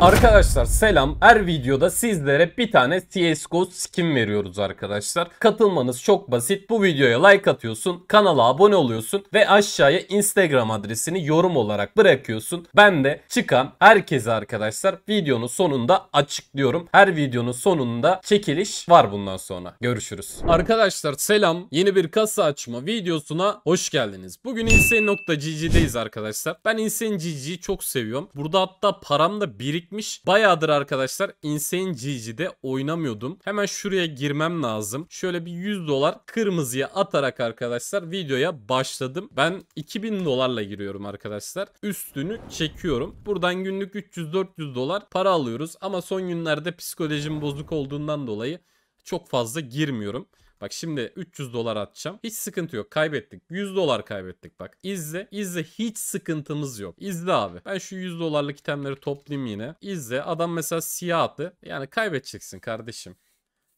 Arkadaşlar selam. Her videoda sizlere bir tane CSGO skin veriyoruz arkadaşlar. Katılmanız çok basit. Bu videoya like atıyorsun, kanala abone oluyorsun ve aşağıya Instagram adresini yorum olarak bırakıyorsun. Ben de çıkan herkese arkadaşlar videonun sonunda açıklıyorum. Her videonun sonunda çekiliş var bundan sonra. Görüşürüz. Arkadaşlar selam. Yeni bir kasa açma videosuna hoş geldiniz. Bugün insane.cc'deyiz arkadaşlar. Ben insane.cc'yi çok seviyorum. Burada hatta param da birik birikmiş. Bayağıdır arkadaşlar Insane GG'de oynamıyordum. Hemen şuraya girmem lazım. Şöyle bir 100 dolar kırmızıya atarak arkadaşlar videoya başladım. Ben 2000 dolarla giriyorum arkadaşlar. Üstünü çekiyorum. Buradan günlük 300-400 dolar para alıyoruz. Ama son günlerde psikolojim bozuk olduğundan dolayı çok fazla girmiyorum. Bak şimdi 300 dolar atacağım. Hiç sıkıntı yok. Kaybettik. 100 dolar kaybettik bak. İzle. İzle. Hiç sıkıntımız yok. İzle abi. Ben şu 100 dolarlık itemleri toplayayım yine. İzle. Adam mesela siyah attı. Yani kaybedeceksin kardeşim.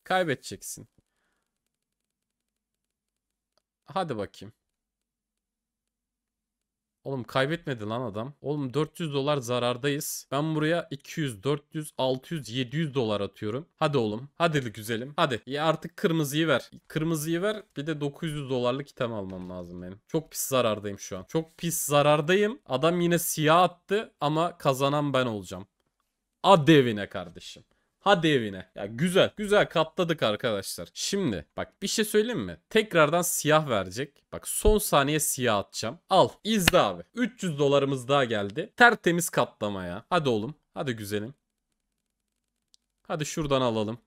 Kaybedeceksin. Hadi bakayım. Oğlum kaybetmedi lan adam. Oğlum 400 dolar zarardayız. Ben buraya 200, 400, 600, 700 dolar atıyorum. Hadi oğlum. Hadi güzelim. Hadi. Ya artık kırmızıyı ver. Kırmızıyı ver. Bir de 900 dolarlık item almam lazım benim. Çok pis zarardayım şu an. Çok pis zarardayım. Adam yine siyah attı ama kazanan ben olacağım. Ad devine kardeşim. Hadi evine. Ya güzel. Güzel katladık arkadaşlar. Şimdi bak bir şey söyleyeyim mi? Tekrardan siyah verecek. Bak son saniye siyah atacağım. Al. izle abi. 300 dolarımız daha geldi. Tertemiz ya. Hadi oğlum. Hadi güzelim. Hadi şuradan alalım.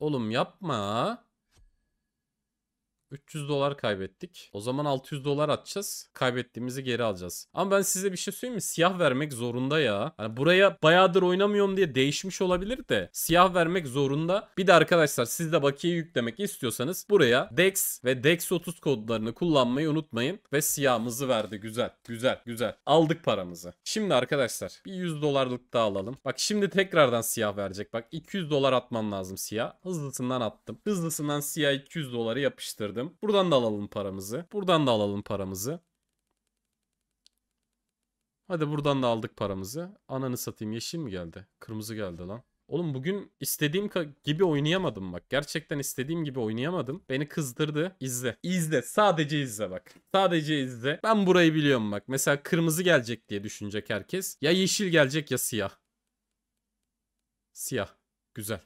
Oğlum yapma. 300 dolar kaybettik. O zaman 600 dolar atacağız. Kaybettiğimizi geri alacağız. Ama ben size bir şey söyleyeyim mi? Siyah vermek zorunda ya. Hani buraya bayağıdır oynamıyorum diye değişmiş olabilir de siyah vermek zorunda. Bir de arkadaşlar siz de bakiye yüklemek istiyorsanız buraya DEX ve DEX30 kodlarını kullanmayı unutmayın. Ve siyahımızı verdi. Güzel. Güzel. Güzel. Aldık paramızı. Şimdi arkadaşlar bir 100 dolarlık daha alalım. Bak şimdi tekrardan siyah verecek. Bak 200 dolar atman lazım siyah. Hızlısından attım. Hızlısından siyah 200 doları yapıştırdım harcadım. Buradan da alalım paramızı. Buradan da alalım paramızı. Hadi buradan da aldık paramızı. Ananı satayım yeşil mi geldi? Kırmızı geldi lan. Oğlum bugün istediğim gibi oynayamadım bak. Gerçekten istediğim gibi oynayamadım. Beni kızdırdı. İzle. İzle. Sadece izle bak. Sadece izle. Ben burayı biliyorum bak. Mesela kırmızı gelecek diye düşünecek herkes. Ya yeşil gelecek ya siyah. Siyah. Güzel.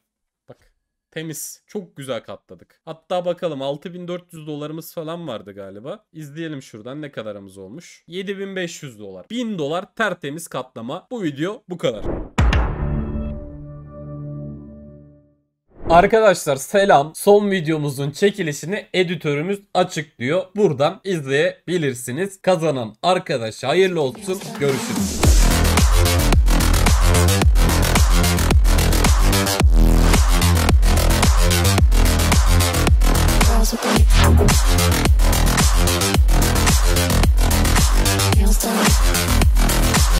Temiz. Çok güzel katladık. Hatta bakalım 6400 dolarımız falan vardı galiba. İzleyelim şuradan ne kadarımız olmuş. 7500 dolar. 1000 dolar tertemiz katlama. Bu video bu kadar. Arkadaşlar selam. Son videomuzun çekilişini editörümüz açıklıyor. Buradan izleyebilirsiniz. Kazanan arkadaşa hayırlı olsun. Görüşürüz. Can't stop.